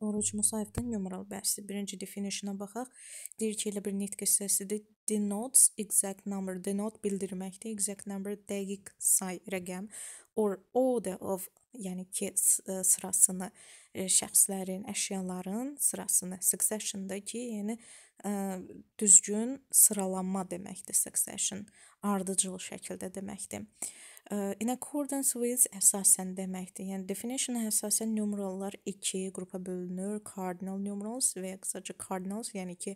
Oruc Musayevdən numeral bəhsi birinci definition'a baxaq. Deyir ki, elə bir nitq hissəsidir. Denotes exact number, denote bildirməkdir. Exact number dəqiq say, rəqəm or order of, yəni ki, e, sırasını e, şəxslərin, əşyaların sırasını succession-dakı, yəni ə, e, düzgün sıralanma deməkdir succession, ardıcıl şəkildə deməkdir. In accordance with əsasən deməkdir. Yəni definition əsasən numerallar 2 qrupa bölünür. Cardinal numerals və ya qısaca cardinals, yəni ki,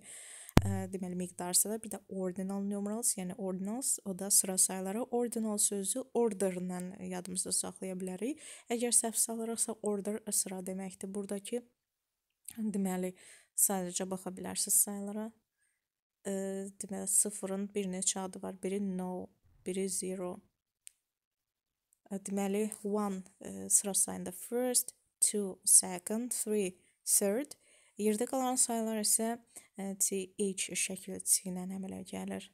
ə, deməli miqdarsalar, bir də ordinal numerals, yəni ordinals, o da sıra sayları. Ordinal sözü order ilə yadımızda saxlaya bilərik. Əgər səhv salaraqsa order sıra deməkdir. Burdakı deməli sadəcə baxa bilərsiniz saylara. Ə, deməli 0-ın bir neçə adı var. Biri no, biri 0 deməli one sıra uh, sayında first, two, second, three, third. Yerdə qalan saylar isə th e, şəkli t ilə əmələ gəlir.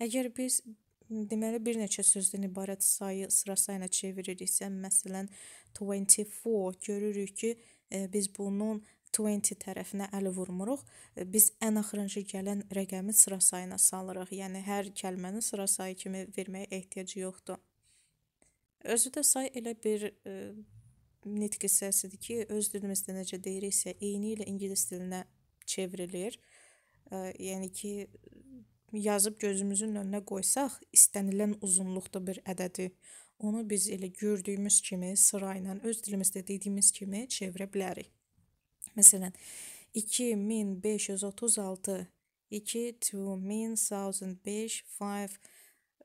Əgər biz deməli bir neçə sözdən ibarət sayı sıra sayına çeviririksə, məsələn 24 görürük ki, e, biz bunun 20 tərəfinə əli vurmuruq. Biz ən axırıncı gələn rəqəmi sıra sayına salırıq. Yəni hər kəlməni sıra sayı kimi verməyə ehtiyac yoxdur. Özü də say elə bir e, nitq hissəsidir ki, öz dilimizdə necə deyiriksə, eyni ilə ingilis dilinə çevrilir. E, yəni ki, yazıb gözümüzün önünə qoysaq, istənilən uzunluqda bir ədədi onu biz elə gördüyümüz kimi sırayla öz dilimizdə dediyimiz kimi çevirə bilərik. Məsələn, 2536 2 2005 5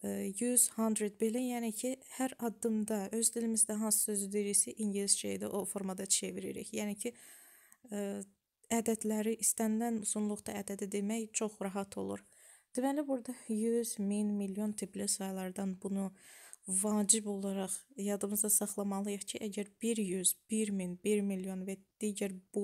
100 100 belə, yəni ki, hər addımda öz dilimizdə hansı sözü deyiriksə, ingiliscəyə də o formada çeviririk. Yəni ki, e, ədədləri istənilən uzunluqda ədədi demək çox rahat olur. Deməli burada 100, 1000, milyon tipli saylardan bunu vacib olaraq yadımızda saxlamalıyıq ki, əgər 100, 1000, 1 milyon və digər bu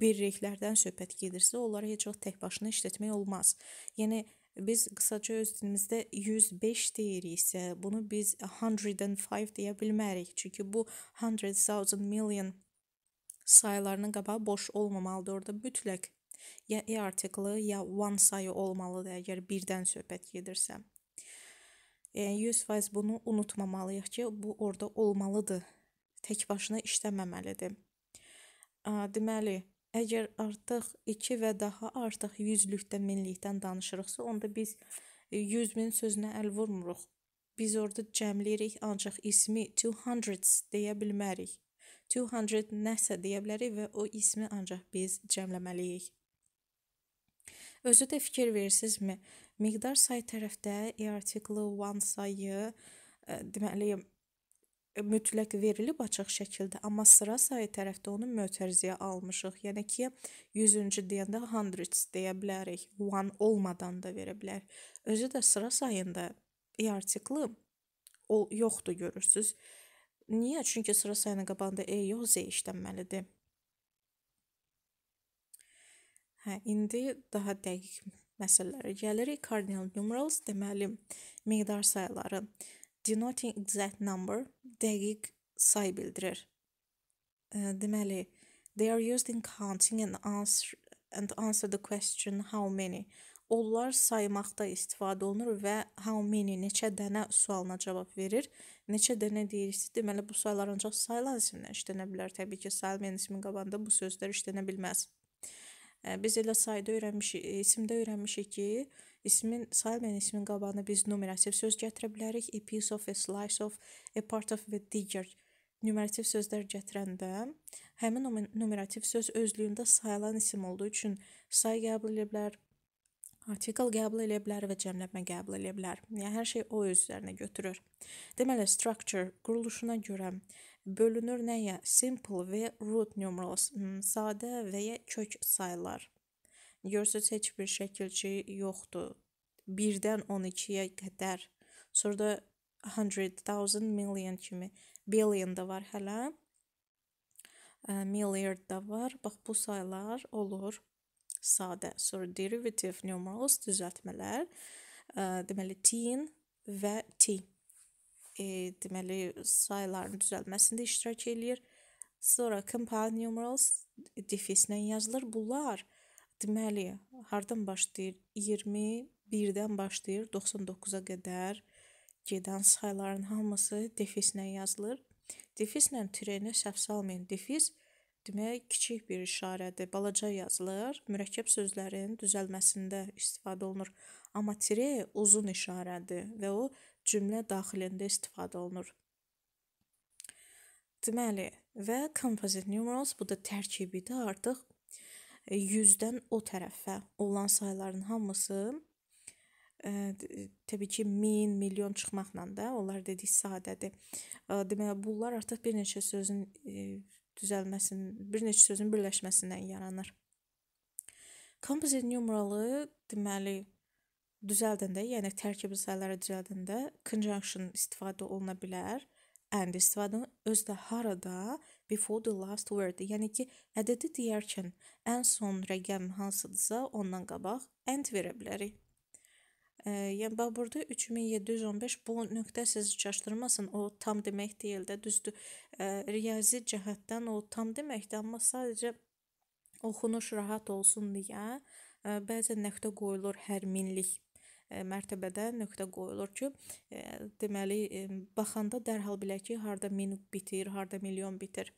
birliklərdən söhbət gedirsə, onları heç vaxt tək başına işlətmək olmaz. Yəni biz qısaca öz dilimizdə 105 deyiriksə, bunu biz 105 deyə bilmərik, çünki bu 100, 1000, million sayılarının qabağı boş olmamalıdır. Orada mütləq ya e artiklı, ya one sayı olmalıdır əgər birdən söhbət gedirsə. E, yəni 100% bunu unutmamalıyıq ki, bu orada olmalıdır. Tək başına işləməməlidir. Deməli, əgər artıq 2 və daha artıq 100-lükdən, 1000-likdən danışırıqsa, onda biz 100 e, min sözünə əl vurmuruq. Biz orada cəmləyirik, ancaq ismi 200s deyə bilmərik. 200 nəsə deyə bilərik və o ismi ancaq biz cəmləməliyik. Özü də fikir verirsinizmi? Miqdar say tərəfdə e-artiklı one sayı e, deməli e, mütləq verilib açıq şəkildə, amma sıra sayı tərəfdə onu mötərizəyə almışıq. Yəni ki, 100-cü deyəndə hundreds deyə bilərik. One olmadan da verə bilər. Özü də sıra sayında e-artiklı o yoxdur görürsüz. Niyə? Çünki sıra sayının qabağında e yox, z işlənməlidir. Hə, indi daha dəqiq məsələləri gəlirik. Cardinal numerals deməli miqdar sayıları denoting exact number dəqiq say bildirir. Deməli they are used in counting and answer and answer the question how many. Onlar saymaqda istifadə olunur və how many neçə dənə sualına cavab verir. Neçə dənə deyirsiniz? Deməli bu saylar ancaq sayla isimlə işlənə bilər. Təbii ki, sayılmayan ismin qabağında bu sözlər işlənə bilməz. Biz elə sayda öyrənmişik, e, isimdə öyrənmişik ki, ismin saymayan ismin qabağına biz numerativ söz gətirə bilərik. A piece of, a slice of, a part of və digər numerativ sözlər gətirəndə həmin numerativ söz özlüyündə sayılan isim olduğu üçün say qəbul edə bilər, artikel qəbul edə bilər və cəmləmə qəbul edə bilər. Yəni hər şey o öz üzərinə götürür. Deməli structure quruluşuna görə bölünür nəyə? Simple və root numerals, hmm, sadə və ya kök saylar. Görürsüz, heç bir şəkilçi yoxdur. 1-dən 12-yə qədər. Sonra da 100, 1000, million kimi. Billion da var hələ. Milliard da var. Bax, bu saylar olur sadə. Sonra derivative numerals düzəltmələr. Deməli, teen və t e, deməli sayların düzəlməsində iştirak eləyir. Sonra compound numerals defislə yazılır. Bunlar deməli hardan başlayır? 21-dən başlayır 99-a qədər gedən sayların hamısı defislə yazılır. Defislə tirənə səhv salmayın. Defis demək kiçik bir işarədir. Balaca yazılır. Mürəkkəb sözlərin düzəlməsində istifadə olunur. Amma tire uzun işarədir və o cümlə daxilində istifadə olunur. Deməli, və composite numerals bu da tərkibi də artıq 100-dən e, o tərəfə olan sayların hamısı ə, e, təbii ki, min, milyon çıxmaqla da onlar dedik sadədir. E, deməli, bunlar artıq bir neçə sözün ə, düzəlməsinin, bir neçə sözün birləşməsindən yaranır. Composite numeralı deməli düzəldəndə, yəni tərkibli sayları düzəldəndə conjunction istifadə oluna bilər. And istifadənin özü də harada before the last word, yəni ki, ədədi deyərkən ən son rəqəm hansıdırsa, ondan qabaq and verə bilərik. E, yəni bax burada 3715 bu nöqtəsiz çaşdırmasın. O tam demək deyil də, düzdür. E, riyazi cəhətdən o tam deməkdir, amma sadəcə oxunuş rahat olsun deyə e, bəzən nöqtə qoyulur hər minlik E, mərtəbədə nöqtə qoyulur ki, e, deməli e, baxanda dərhal bilək ki, harda min bitir, harda milyon bitir.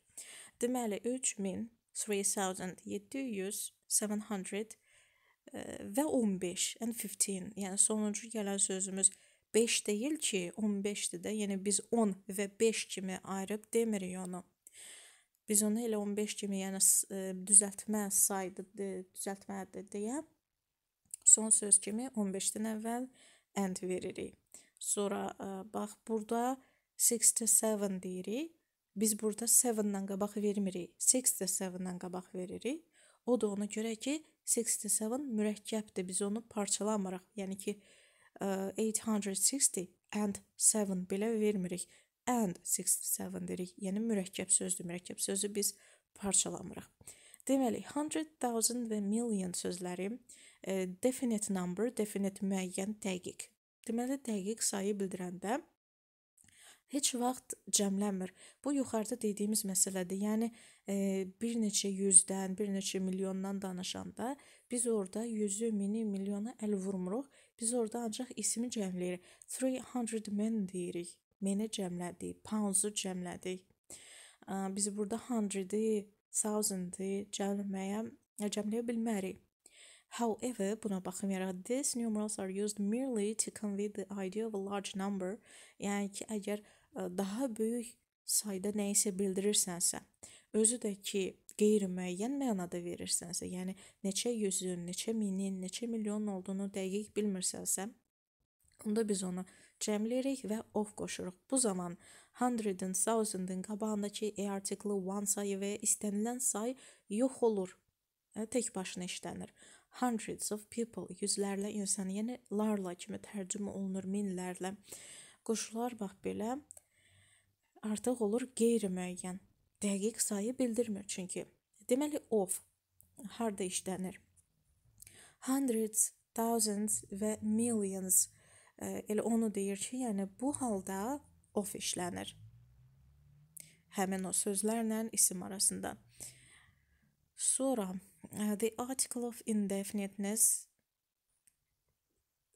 Deməli 3000 3700 700 və 15 and 15. Yəni sonuncu gələn sözümüz 5 deyil ki, 15-dir də. Yəni biz 10 və 5 kimi ayırıb demirik onu. Biz onu elə 15 kimi, yəni düzəltmə saydı, düzəltmədir deyə Son söz kimi 15-dən əvvəl and veririk. Sonra ə, e, bax burada 67 deyirik. Biz burada 7-dən qabaq vermirik. 67-dən qabaq veririk. O da ona görə ki, 67 mürəkkəbdir. Biz onu parçalamırıq. Yəni ki, ə, e, 860 and 7 belə vermirik. And 67 deyirik. Yəni mürəkkəb sözdür. Mürəkkəb sözü biz parçalamırıq. Deməli, 100,000 və million sözləri definite number, definite müəyyən dəqiq. Deməli, dəqiq sayı bildirəndə heç vaxt cəmlənmir. Bu yuxarıda dediyimiz məsələdir. Yəni e, bir neçə yüzdən, bir neçə milyondan danışanda biz orada 100-ü, 1000-i, milyona əl vurmuruq. Biz orada ancaq ismi cəmləyirik. 300 men deyirik. Meni cəmlədik, pounds-u cəmlədik. Biz burada 100-i, 1000-i cəmləməyə cəmləyə bilmərik. However, buna baxmayaraq, these numerals are used merely to convey the idea of a large number. Yəni ki, əgər e, daha böyük sayda nəyisə bildirirsənsə, özü də ki, qeyri-müəyyən mənada verirsənsə, yəni neçə yüzün, neçə minin, neçə milyon olduğunu dəqiq bilmirsənsə, onda biz onu cəmləyirik və of qoşuruq. Bu zaman 100-in, 1000-in qabağındakı artikli 1 sayı və istənilən say yox olur. E, tək başına işlənir. Hundreds of people yüzlərlə insan, yəni larla kimi tərcümə olunur minlərlə. Qoşular bax belə artıq olur qeyri-müəyyən. Dəqiq sayı bildirmir çünki. Deməli of harda işlənir? Hundreds, thousands və millions e, elə onu deyir ki, yəni bu halda of işlənir. Həmin o sözlərlə isim arasında. Sonra uh, the article of indefiniteness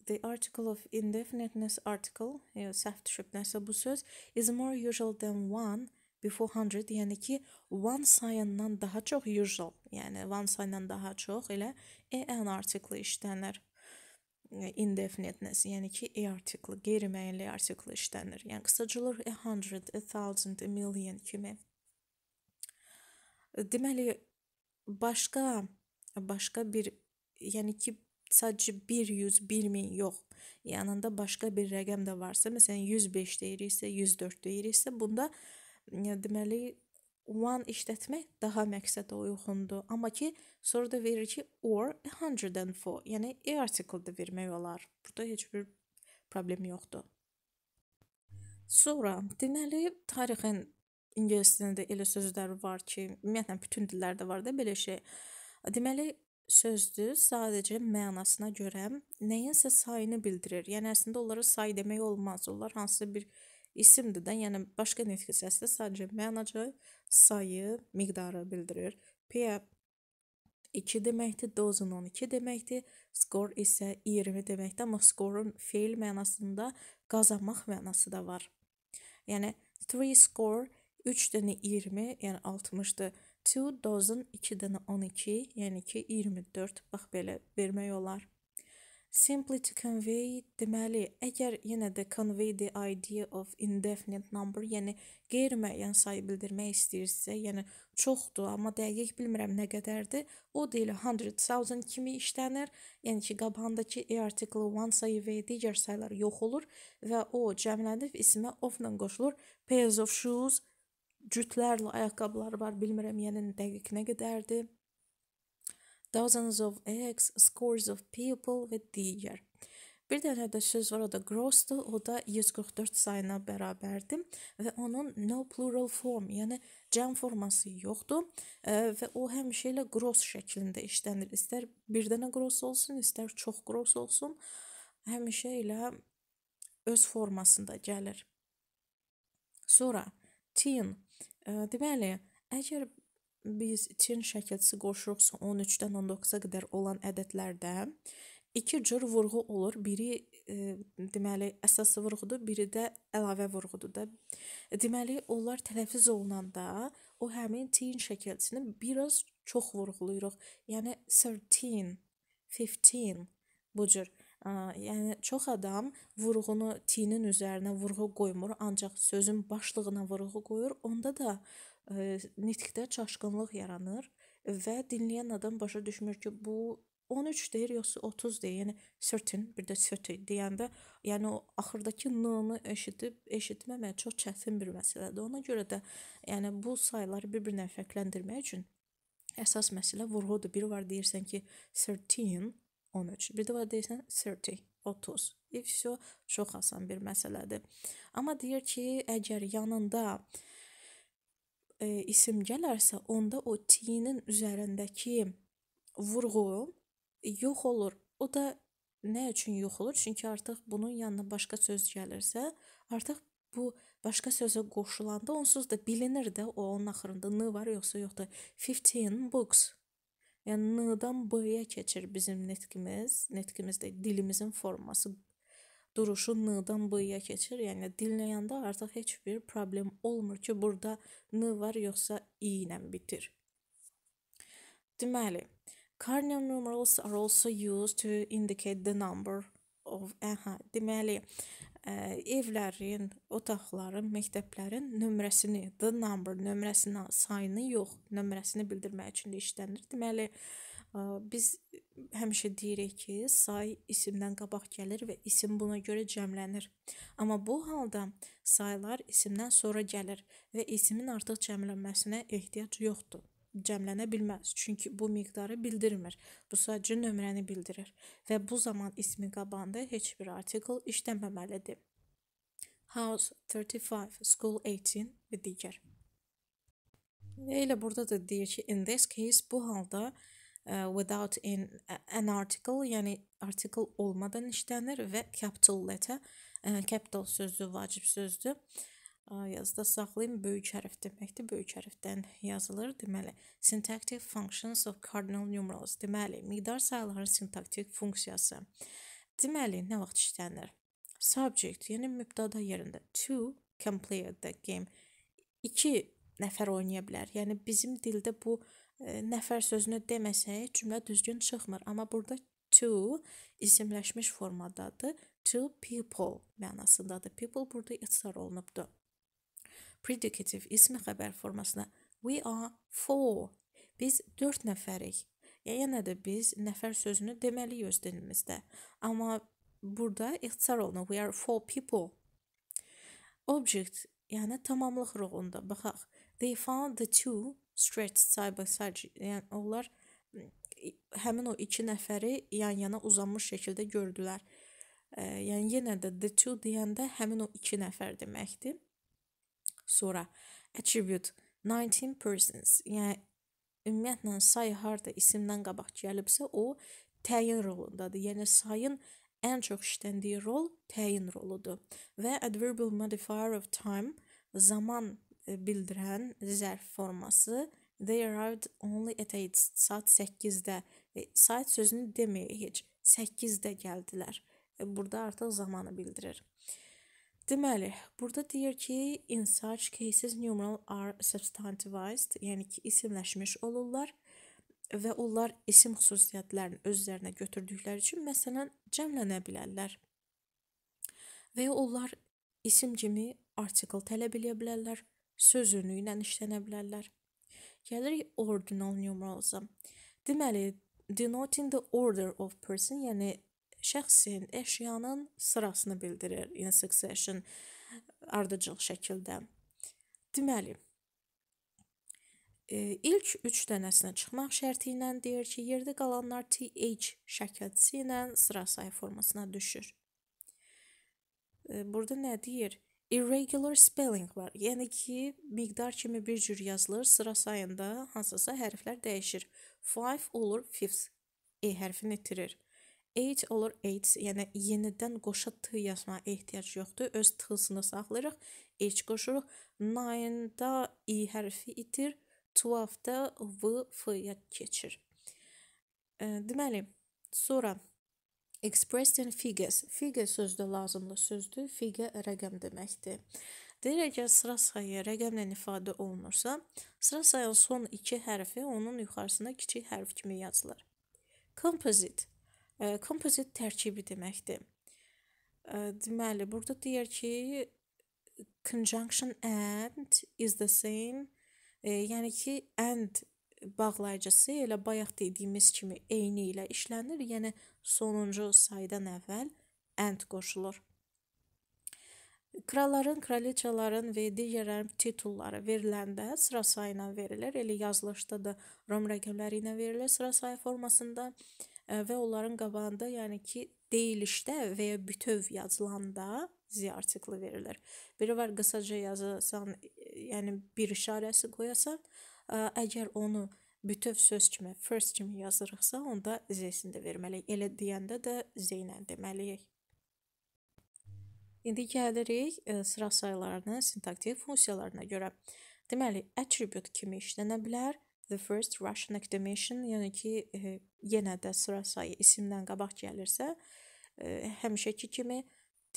the article of indefiniteness article, yəni səhv düşüb nəsə bu söz is more usual than one before 100, yəni ki, one sayından daha çox usual, yəni one sayından daha çox elə an artikli işlənir. Indefiniteness, yəni ki, e artikli, qeyri-müəyyənlik artikli işlənir. Yəni qısacılır e 100, 1000, 1000, million kimi. Deməli, başqa başqa bir yəni ki sadəcə 1 100 1000 yox. Yanında başqa bir rəqəm də varsa, məsələn 105 deyiriksə, 104 deyiriksə, bunda deməli one işlətmək daha məqsədə uyğundur. Amma ki sonra da verir ki or 104, yəni e article da vermək olar. Burada heç bir problem yoxdur. Sonra deməli tarixin ingilis dilində elə sözlər var ki, ümumiyyətlə bütün dillərdə var da belə şey. Deməli, sözdür, sadəcə mənasına görə nəyinsə sayını bildirir. Yəni əslində onlara say demək olmaz. Onlar hansısa bir isimdir də, yəni başqa nitq səsdə sadəcə mənacı, sayı, miqdarı bildirir. P 2 deməkdir, dozun 12 deməkdir, skor isə 20 deməkdir, amma skorun feil mənasında qazanmaq mənası da var. Yəni three score 3 dənə 20, yəni 60-dır. 2 dozen 2 dənə 12, yəni ki 24. Bax belə vermək olar. Simply to convey deməli, əgər yenə də convey the idea of indefinite number, yəni qeyri-müəyyən sayı bildirmək istəyirsə, yəni çoxdur, amma dəqiq bilmirəm nə qədərdir. O deyil 100,000 kimi işlənir. Yəni ki, qabağındakı e artikli one sayı və digər saylar yox olur və o cəmlənib isimə of-la qoşulur. Pairs of shoes cütlərlə ayaqqabıları var, bilmirəm yəni dəqiq nə qədərdir. Dozens of eggs, scores of people və digər. Bir dənə də söz var, o da grossdur, o da 144 sayına bərabərdir və onun no plural form, yəni cəm forması yoxdur e, və o həmişə elə gross şəklində işlənilir. İstər bir dənə gross olsun, istər çox gross olsun, həmişə elə öz formasında gəlir. Sonra teen Deməli, əgər biz çin şəkilçisi qoşuruqsa 13-dən 19-a qədər olan ədədlərdə iki cür vurğu olur. Biri e, deməli əsaslı vurğudur, biri də əlavə vurğudur da. Deməli, onlar tələffüz olunanda o həmin tin şəkilçisini biraz çox vurğuluyuruq. Yəni 13, 15 bu cür Yəni çox adam vurğunu t-nin üzərinə vurğu qoymur, ancaq sözün başlığına vurğu qoyur. Onda da ə, e, nitqdə çaşqınlıq yaranır və dinləyən adam başa düşmür ki, bu 13 deyir yoxsa 30 deyir. Yəni certain bir də certain deyəndə, yəni o axırdakı n-nı eşidib eşitməmək çox çətin bir məsələdir. Ona görə də yəni bu sayları bir-birindən fərqləndirmək üçün əsas məsələ vurğudur. Biri var deyirsən ki, certain 13. Bir də var deyirsən 30, 30. E, все, çox asan bir məsələdir. Amma deyir ki, əgər yanında e, isim gələrsə, onda o t-nin üzərindəki vurğu yox olur. O da nə üçün yox olur? Çünki artıq bunun yanına başqa söz gəlirsə, artıq bu başqa sözə qoşulanda onsuz da bilinir də o onun axırında n var yoxsa yoxdur. 15 books Yəni n-dan b-yə keçir bizim nitqimiz. Nitqimiz də dilimizin forması duruşu n-dan b-yə keçir. Yəni dinləyəndə artıq heç bir problem olmur ki, burada n var yoxsa i ilə bitir. Deməli, cardinal numerals are also used to indicate the number hə, deməli ə, e, evlərin, otaqların, məktəblərin nömrəsini, the number nömrəsini, sayını yox, nömrəsini bildirmək üçün də işlənilir. Deməli ə, e, biz həmişə deyirik ki, say isimdən qabaq gəlir və isim buna görə cəmlənir. Amma bu halda saylar isimdən sonra gəlir və isimin artıq cəmlənməsinə ehtiyac yoxdur cəmlənə bilməz, çünki bu miqdarı bildirmir. Bu sadəcə nömrəni bildirir və bu zaman ismi qabağında heç bir artikl işləməməlidir. House 35, School 18 və digər. Elə burada da deyir ki, in this case bu halda uh, without in e, an article, yəni article olmadan işlənir və capital letter, uh, capital sözü vacib sözdür Yazda saxlayın, böyük hərf deməkdir. Böyük hərfdən yazılır. Deməli, syntactic functions of cardinal numerals. Deməli, miqdar sayıların sintaktik funksiyası. Deməli, nə vaxt işlənilir? Subject, yəni mübtəda yerində to can play the game. 2 nəfər oynaya bilər. Yəni bizim dildə bu ə, e, nəfər sözünü deməsək, cümlə düzgün çıxmır. Amma burada to isimləşmiş formadadır. To people mənasındadır. People burada ixtisar olunubdur. Predikativ ismi xəbər formasına we are four. Biz 4 nəfərik. Yəni də biz nəfər sözünü deməliyik öz dilimizdə. Amma burada ixtisar olunur. We are four people. Object, yəni tamamlıq ruhunda baxaq. They found the two stretched side by side. Yəni onlar həmin o iki nəfəri yan-yana uzanmış şəkildə gördülər. E, yəni yenə də the two deyəndə həmin o iki nəfər deməkdir sonra attribute 19 persons, yəni ümumiyyətlə say harda isimdən qabaq gəlibsə, o təyin rolundadır. Yəni sayın ən çox işləndiyi rol təyin roludur. Və adverbial modifier of time zaman e, bildirən zərf forması they arrived only at 8 saat 8-də. E, saat sözünü deməyir heç. 8-də gəldilər. E, burada artıq zamanı bildirir. Deməli, burada deyir ki, in such cases numeral are substantivized, yəni ki, isimləşmiş olurlar və onlar isim xüsusiyyətlərini özlərinə götürdükləri üçün məsələn cəmlənə bilərlər. Və ya onlar isim kimi article tələb edə bilərlər, sözünü ilə işlənə bilərlər. Gəlirik ordinal numeralism. Deməli, denoting the order of person, yəni şəxsin, əşyanın sırasını bildirir in yəni succession ardıcıl şəkildə. Deməli, e, ilk 3 dənəsinə çıxmaq şərti ilə deyir ki, yerdə qalanlar TH şəkiltisi ilə sıra sayı formasına düşür. E, burada nə deyir? Irregular spelling var. Yəni ki, miqdar kimi bir cür yazılır, sıra sayında hansısa hərflər dəyişir. 5 olur 5. E hərfini itirir. Age olur age, yəni yenidən qoşa t yazmağa ehtiyac yoxdur. Öz t-sını saxlayırıq, age qoşuruq. 9-da i hərfi itir, 12-da v f-ya keçir. E, deməli, sonra expressed in figures. Figure sözdə lazımlı sözdür. Figure rəqəm deməkdir. Deyir, əgər sıra sayı rəqəmlə ifadə olunursa, sıra sayının son 2 hərfi onun yuxarısına kiçik hərf kimi yazılır. Composite kompozit tərkibi deməkdir. Deməli, burada deyir ki, conjunction and is the same. E, yəni ki, and bağlayıcısı elə bayaq dediyimiz kimi eyni ilə işlənir. Yəni sonuncu saydan əvvəl and qoşulur. Kralların, kraliçaların və digərlərin titulları veriləndə sıra sayı ilə verilir. Elə yazılışda da rom rəqəmləri ilə verilir sıra sayı formasında. E, və onların qabağında, yəni ki, deyilişdə və ya bütöv yazılanda Z artikli verilir. Biri var qısaca yazasan, yəni bir işarəsi qoyasan, əgər onu bütöv söz kimi, first kimi yazırıqsa, onda Z-sini də verməliyik. Elə deyəndə də Z ilə deməliyik. İndi gəlirik sıra saylarının sintaktik funksiyalarına görə. Deməli, attribute kimi işlənə bilər. The first Russian academician, yəni ki, yenə də sıra sayı isimdən qabaq gəlirsə, ə, e, həmişəki kimi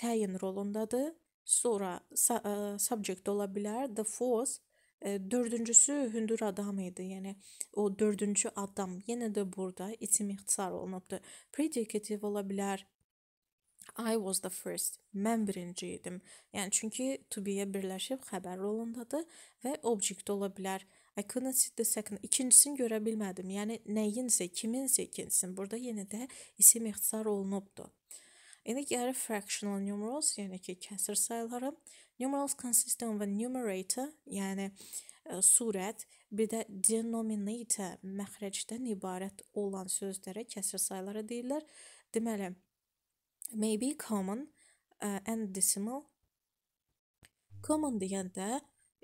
təyin rolundadır. Sonra sa ə, e, subject ola bilər, the fourth e, dördüncüsü hündür adam idi. Yəni o dördüncü adam yenə də burada itim ixtisar olunubdu. Predicative ola bilər. I was the first. Mən birinci idim. Yəni çünki to be-yə birləşib xəbər rolundadır və objekt ola bilər. I couldn't see the second. İkincisini görə bilmədim. Yəni nəyinsə, kiminsə ikincisini. Burada yenə də isim ixtisar olunubdu. İndi gəlir fractional numerals, yəni ki, kəsir sayıları. Numerals consist of a numerator, yəni ə, e, surət, bir də denominator məxrəcdən ibarət olan sözlərə kəsir sayıları deyirlər. Deməli, maybe common ə, e, and decimal. Common deyəndə,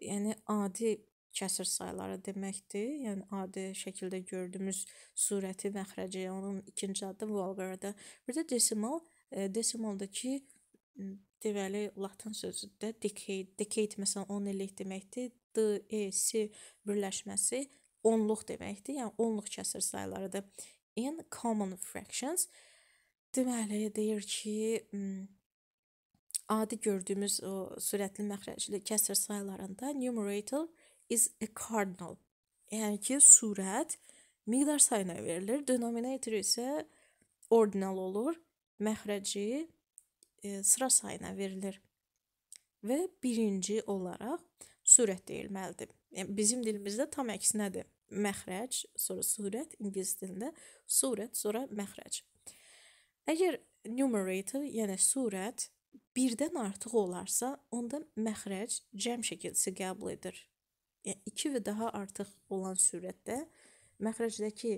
yəni adi kəsir sayları deməkdir. Yəni adi şəkildə gördüyümüz surəti məxrəci, onun ikinci adı vulgardır. Bir də desimal, e, desimaldakı deməli latın sözüdə decade, decade məsələn 10 illik deməkdir. D, E, S birləşməsi onluq deməkdir. Yəni onluq kəsir saylarıdır. In common fractions deməli deyir ki, adi gördüyümüz o sürətli məxrəcli kəsir saylarında numerator is a cardinal. Yəni ki, surət miqdar sayına verilir. Denominator isə ordinal olur. Məxrəci e, sıra sayına verilir. Və birinci olaraq surət deyilməlidir. Yəni bizim dilimizdə tam əksinədir. Məxrəc, sonra surət, ingilis dilində surət, sonra məxrəc. Əgər numerator, yəni surət birdən artıq olarsa, onda məxrəc cəm şəkilsi qəbul edir. 2 və daha artıq olan sürətdə məxrəcdəki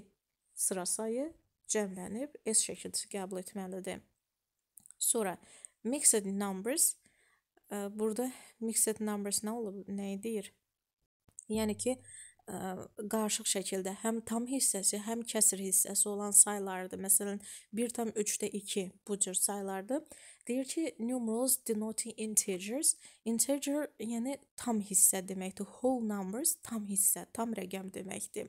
sıra sayı cəmlənib S şəkilçisi qəbul etməlidir. Sonra mixed numbers e, burada mixed numbers nə olub, nə deyir? Yəni ki, qarışıq şəkildə həm tam hissəsi, həm kəsr hissəsi olan saylardır. Məsələn, 1.3-2 bu cür saylardır. Deyir ki, numerals denoting integers. Integer yəni tam hissə deməkdir. Whole numbers tam hissə, tam rəqəm deməkdir.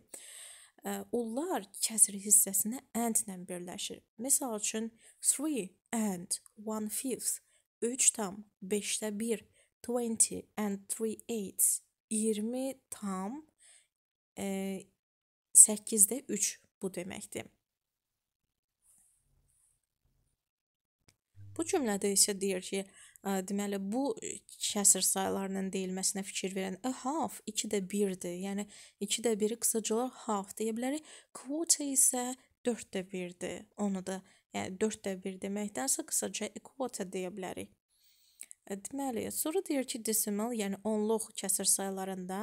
Onlar kəsr hissəsinə and ilə birləşir. Məsəl üçün 3 and 1/5, 3 tam 5də 1, 20 and 3/8, 20 tam 8-də 3 bu deməkdir. Bu cümlədə isə deyir ki, deməli bu kəsr saylarının deyilməsinə fikir verən a half 2də 1-dir. Yəni 2də 1-i qısacalar half deyə bilərik. Quarter isə 4də 1-dir. Onu da yəni 4də 1 deməkdənsə qısaca a quarter deyə bilərik. E, deməli, sonra deyir ki, decimal, yəni onluq kəsir saylarında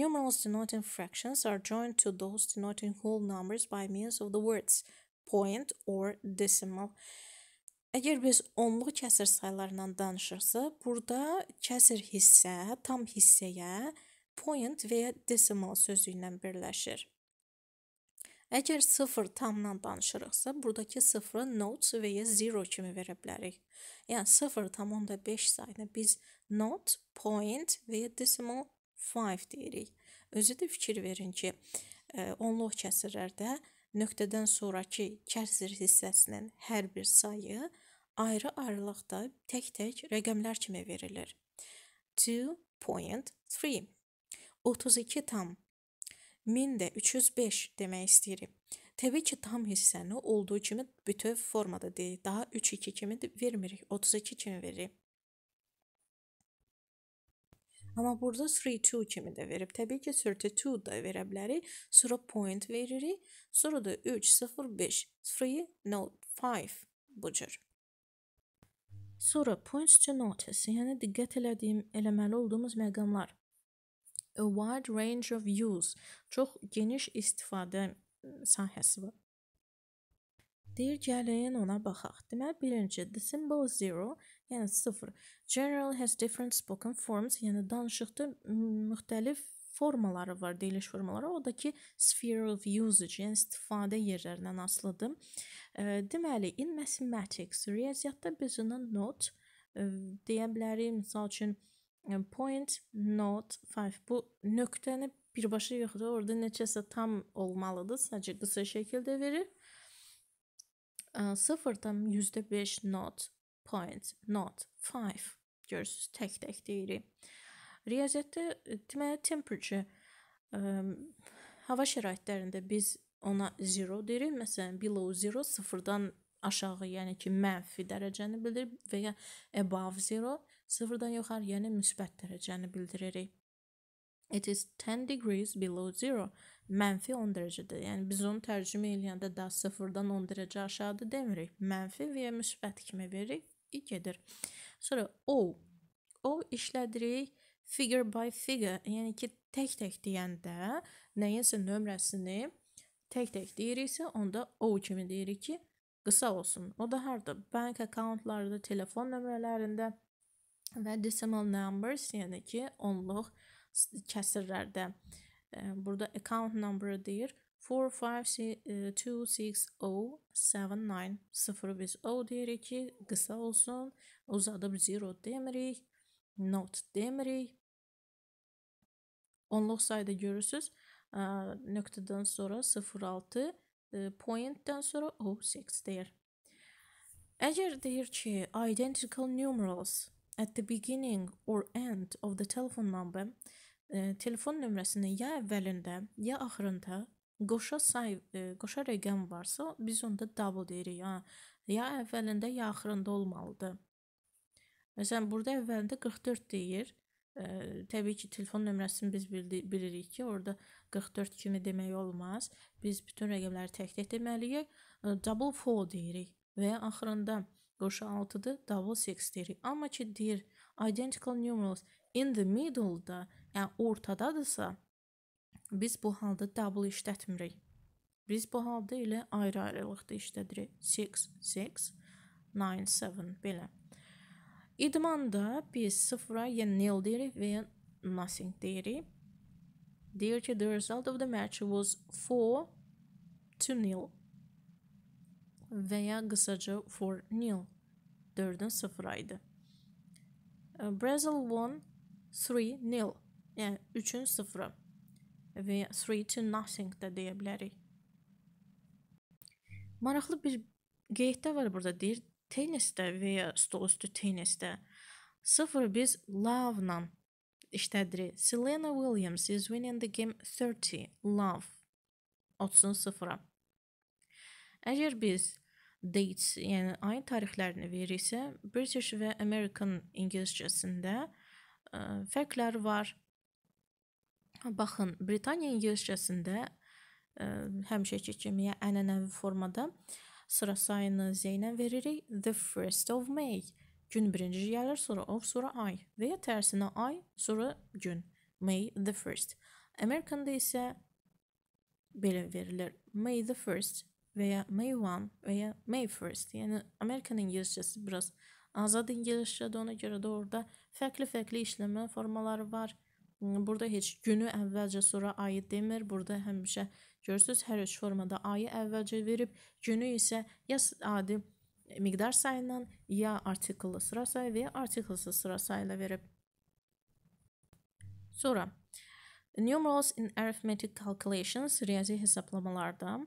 numerals denoting fractions are joined to those denoting whole numbers by means of the words point or decimal. Əgər biz onluq kəsir saylarından danışırsa, burada kəsir hissə tam hissəyə point və ya decimal sözü ilə birləşir. Əgər 0 tamla danışırıqsa, buradakı 0-ı notes və ya 0 kimi verə bilərik. Yəni 0.5 sayını biz not, point və ya decimal 5 deyirik. Özü də fikir verin ki, e, onluq kəsirlərdə nöqtədən sonrakı kəsir hissəsinin hər bir sayı ayrı-ayrılıqda tək-tək rəqəmlər kimi verilir. 2.3 32 tam 1000 də 305 demək istəyirik. Təbii ki, tam hissəni olduğu kimi bütöv formada deyirik. Daha 3-2 kimi vermirik, 32 kimi veririk. Amma burada 32 kimi də verib. Təbii ki, 32 da verə bilərik. Sonra point veririk. Sonra da 305, 3 note 5 bu cür. Sonra points to notice, yəni diqqət elədiyim, eləməli olduğumuz məqamlar a wide range of use, çox geniş istifadə sahəsi var. Deyir, gəlin ona baxaq. Deməli, birinci the symbol 0, yəni 0. General has different spoken forms, yəni danışıqda müxtəlif formaları var, deyiliş formaları. O da ki, sphere of usage, yəni istifadə yerlərindən asılıdır. Deməli, in mathematics, riyaziyyatda biz ona not deyə bilərik. Məsəl üçün, E, point not 5 bu nöqtəni birbaşa yoxdur. Orada neçəsə tam olmalıdır. Sadəcə qısa şəkildə verir. E, sıfır tam %5 not point not 5 görürsüz tək-tək deyirik. Riyaziyyatda deməli temperature ə, e, hava şəraitlərində biz ona 0 deyirik. Məsələn, below 0 sıfırdan aşağı, yəni ki, mənfi dərəcəni bildirir və ya above 0 sıfırdan yuxarı, yəni müsbət dərəcəni bildiririk. It is 10 degrees below zero. Mənfi 10 dərəcədir. Yəni biz onu tərcümə edəndə da sıfırdan 10 dərəcə aşağıda demirik. Mənfi və ya müsbət kimi veririk. İ gedir. Sonra o. O işlədirik figure by figure. Yəni ki tək-tək deyəndə nəyinsə nömrəsini tək-tək deyiriksə, onda o kimi deyirik ki, qısa olsun. O da harda? Bank accountlarında, telefon nömrələrində və decimal numbers, yəni ki, onluq kəsirlərdə. Burada account number deyir. 4526079 biz O deyirik ki, qısa olsun. Uzadıb 0 demirik. Not demirik. Onluq sayda görürsüz. Nöqtədən sonra 06 pointdən sonra 06 deyir. Əgər deyir ki, identical numerals at the beginning or end of the telephone number e, telefon nömrəsinin ya əvvəlində, ya axırında qoşa say e, qoşa rəqəm varsa, biz onda double deyirik. Ha, ya əvvəlində, ya axırında olmalıdır. Məsələn, burada əvvəlində 44 deyir. Ə, e, təbii ki, telefon nömrəsini biz bildi, bilirik ki, orada 44 kimi demək olmaz. Biz bütün rəqəmləri tək-tək deməliyik. E, double four deyirik və ya axırında 46-dır, double 6 deyirik. Amma ki, deyir, identical numerals in the middle-da, yəni ortadadırsa, biz bu halda double işlətmirik. Biz bu halda elə ayrı-ayrılıqda işlədirik. 6, 6, 9, 7 belə. İdmanda biz sıfıra yəni nil deyirik və ya nothing deyirik. Deyir ki, the result of the match was 4 to nil və ya qısaca for nil 4-ün 0 idi. Brazil won 3 nil, yəni 3-ün 0 və 3 to nothing də deyə bilərik. Maraqlı bir qeyd də var burada. Deyir tennisdə və ya stolüstü tennisdə 0 biz love-la işlədirik. Selena Williams is winning the game 30 love 30-0. Əgər biz dates yəni ayın tarixlərini verirsə, British və American ingiliscəsində ə, fərqlər var. Baxın, Britaniya ingiliscəsində ə, həmişəki kimi ənənəvi formada sıra sayını zeynə veririk. The 1st of May. Gün birinci gəlir, sonra of, sonra ay və ya tərsinə ay, sonra gün. May the 1st. Amerikanda isə belə verilir. May the 1st. veya May 1 veya May 1st yani Amerikan İngilizcesi biraz azad İngilizcedir ona görə də orada farklı fərqli işləmə formaları var. Hmm, burada hiç günü evvelce sonra ayı demir. Burada hemşe görürsüz her üç formada ayı evvelce verip günü ise ya adi miqdar sayından ya artikullu sıra sayı və ya artikulsuz sıra sayıyla verib. Sonra numerals in arithmetic calculations riyazi hesaplamalarda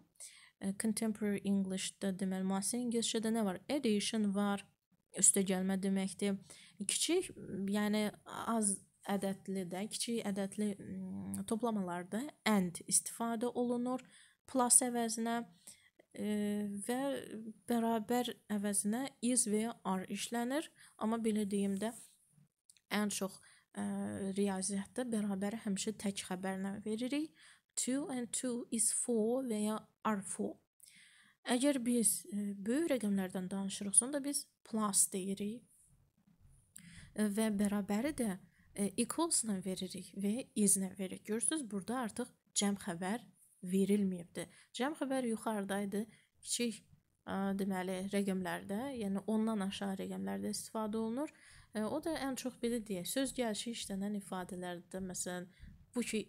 E, contemporary English-də deməli müasir ingiliscədə nə var? Addition var, üstəgəlmə deməkdir. Kiçik, yəni az ədədli də, kiçik ədədli mm, toplamalarda and istifadə olunur plus əvəzinə e və e, bərabər əvəzinə is və are işlənir. Amma belə deyim də ən çox ə, riyaziyyatda bərabəri həmişə tək xəbərlə veririk. 2 and 2 is 4 və ya are 4. Əgər biz e, böyük rəqəmlərdən danışırıqsa, onda biz plus deyirik. E, və bərabəri də e, equals-la veririk və is-la veririk. Görürsüz, burada artıq cəm xəbər verilməyibdi. Cəm xəbər yuxarıdaydı. Kiçik deməli rəqəmlərdə, yəni 10-dan aşağı rəqəmlərdə istifadə olunur. O da ən çox belə deyək, söz gəlişi işlənən ifadələrdə, məsələn, bu ki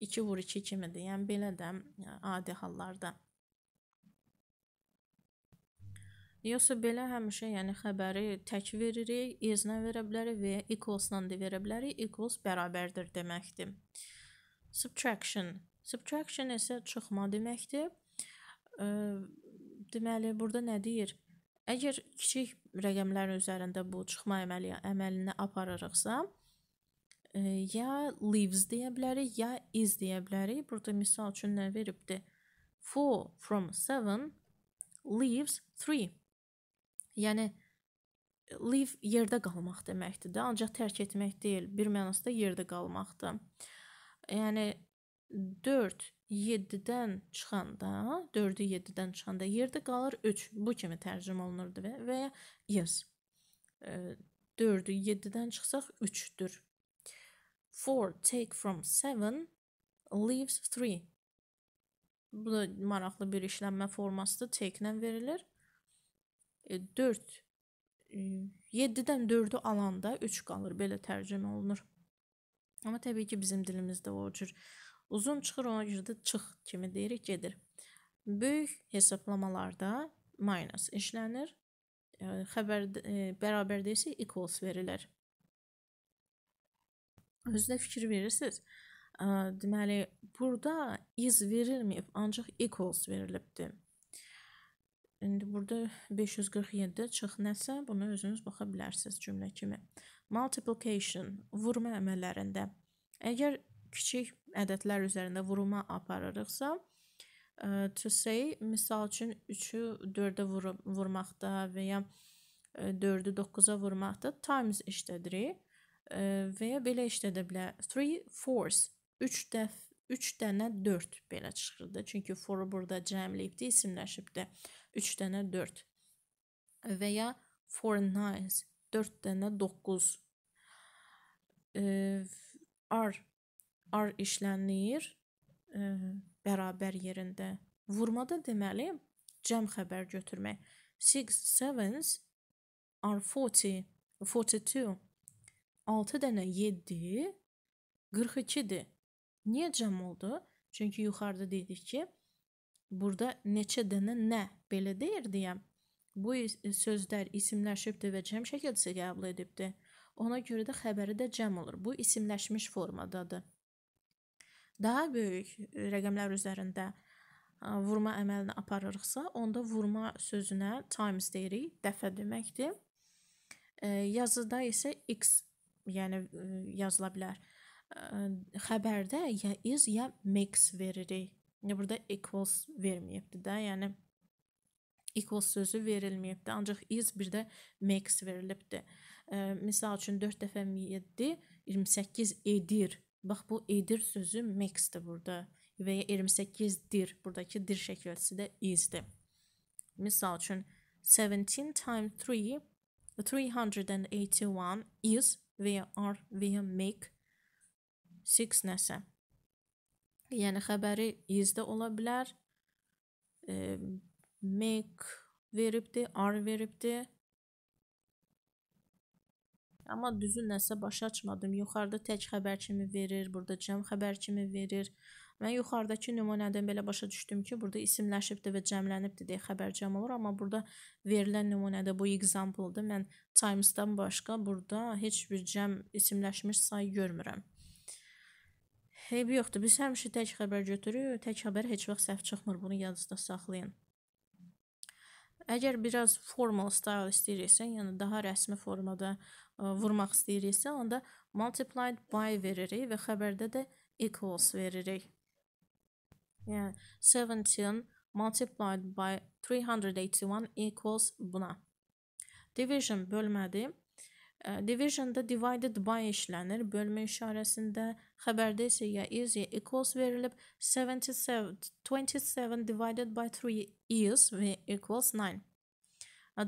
2 vur 2 kimidir. Yəni belə də adi hallarda. Yoxsa belə həmişə, yəni xəbəri tək veririk, iznə verə bilərik və ya equals-la da verə bilərik. Equals bərabərdir deməkdir. Subtraction. Subtraction isə çıxma deməkdir. Deməli, burada nə deyir? Əgər kiçik rəqəmlərin üzərində bu çıxma əməli əməlini aparırıqsa, ya lives deyə bilərik, ya is deyə bilərik. Burada misal üçün nə veribdir? 4 from 7 lives 3. Yəni live yerdə qalmaq deməkdir də, ancaq tərk etmək deyil, bir mənasında yerdə qalmaqdır. Yəni 4 7-dən çıxanda, 4-ü 7-dən çıxanda yerdə qalır 3. Bu kimi tərcümə olunurdu və, və ya yes. 4-ü 7-dən çıxsaq 3-dür 4 take from 7 leaves 3. Bu da maraqlı bir işlənmə formasıdır. Take-lə verilir. 4 7-dən 4-ü alanda 3 qalır. Belə tərcümə olunur. Amma təbii ki, bizim dilimizdə o cür uzun çıxır, ona görə də çıx kimi deyirik, gedir. Böyük hesablamalarda minus işlənir. E, Xəbər e, bərabərdə isə equals verilər özünə fikir verirsiniz. Deməli, burada is verilməyib, ancaq equals verilibdi. İndi burada 547-də çıx nəsə, bunu özünüz baxa bilərsiniz cümlə kimi. Multiplication vurma əməllərində. Əgər kiçik ədədlər üzərində vurma aparırıqsa, to say misal üçün 3-ü 4-ə vurmaqda və ya 4-ü 9-a vurmaqda times işlədirik və ya belə işlədə bilər. 3 fours 3 dəf 3 dənə 4 belə çıxırdı. Çünki for burada cəmləyibdi, isimləşibdi. 3 dənə 4 və ya four nines 4 dənə 9 r r işlənir e, bərabər yerində. Vurmada deməli cəm xəbər götürmək. 6 sevens are 40 42 6 dənə 7 42-dir. Niyə cəm oldu? Çünki yuxarıda dedik ki, burada neçə dənə nə belə deyir deyəm. Bu e, sözlər isimlər şübdür və cəm şəkildə qəbul edibdir. Ona görə də xəbəri də cəm olur. Bu isimləşmiş formadadır. Daha böyük e, rəqəmlər üzərində vurma əməlini aparırıqsa, onda vurma sözünə times deyirik, dəfə deməkdir. E, yazıda isə x yəni yazıla bilər. Xəbərdə ya is ya makes veririk. Yəni burada equals verməyibdi də, yəni equals sözü verilməyibdi, ancaq is bir də makes verilibdi. E, misal üçün 4 dəfə 7 28 edir. Bax bu edir sözü makes-dir burada və ya 28dir. Buradakı dir şəkilçisi də is-dir. Misal üçün 17 times 3 381 is və ya are və ya make six nəsə. Yəni xəbəri is-də ola bilər. E, make veribdi, are veribdi. Amma düzün nəsə başa açmadım. Yuxarıda tək xəbər kimi verir, burada cəm xəbər kimi verir. Mən yuxarıdakı nümunədən belə başa düşdüm ki, burada isimləşibdir və cəmlənibdir deyə xəbərcəm olur, amma burada verilən nümunədə bu example-dır. Mən times-dan başqa burada heç bir cəm isimləşmiş say görmürəm. Heyb yoxdur. Biz həmişə tək xəbər götürürük, tək xəbər heç vaxt səhv çıxmır. Bunu yadınızda saxlayın. Əgər biraz formal style istəyirsən, yəni daha rəsmi formada ə, e, vurmaq istəyirsən, onda multiplied by veririk və xəbərdə də equals veririk. yeah, 17 multiplied by 381 equals buna. Division bölmədi. Division'da divided by işlənir. Bölmə işarəsində xəbərdə isə ya is ya equals verilib. 77, 27 divided by 3 is equals 9.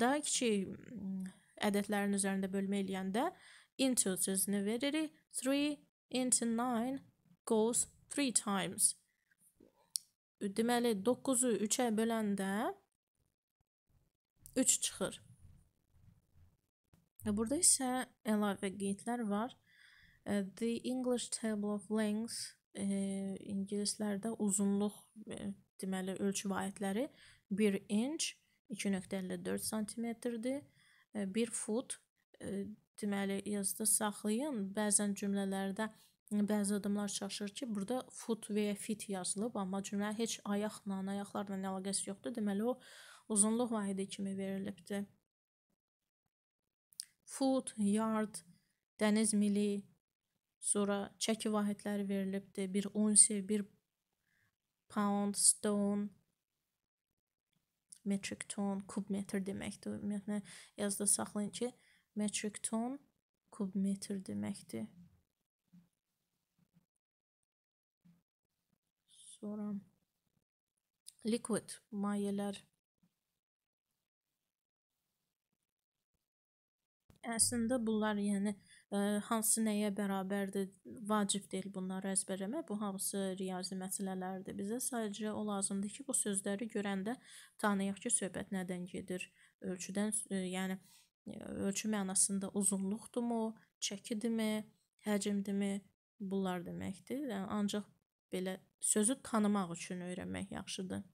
Daha kiçik mm, ədədlərin üzərində bölmə eləyəndə into sözünü veririk. 3 into 9 goes 3 times. deməli 9-u 3-ə böləndə 3 çıxır. Burada isə əlavə qeydlər var. E, The English Table of Lengths e, ingilislərdə uzunluq e, deməli ölçü vahidləri 1 inç 2.54 sm-dir. 1 e, fut e, deməli yadda saxlayın. Bəzən cümlələrdə e, Bəzi adamlar çaşır ki, burada foot və ya fit yazılıb, amma cümlə heç ayaqla, ayaqlarla əlaqəsi yoxdur. Deməli o uzunluq vahidi kimi verilibdi. Foot, yard, dəniz mili, sonra çəki vahidləri verilibdi. 1 unsi, 1 pound, stone, metric ton, kub metr deməkdir. Ümumiyyətlə yazda saxlayın ki, metric ton kub metr deməkdir. Sonra liquid mayələr Əslində bunlar yəni ə, e, hansı nəyə bərabərdir? Vacib deyil bunları əzbərləmək. Bu hamısı riyazi məsələlərdir. Bizə sadəcə o lazımdır ki, bu sözləri görəndə tanıyaq ki, söhbət nədən gedir. Ölçüdən, ə, e, yəni e, ölçü mənasında uzunluqdurmu, çəkidimi, həcmdimi? Bunlar deməkdir. Yəni, ancaq belə sözü tanımaq üçün öyrənmək yaxşıdır.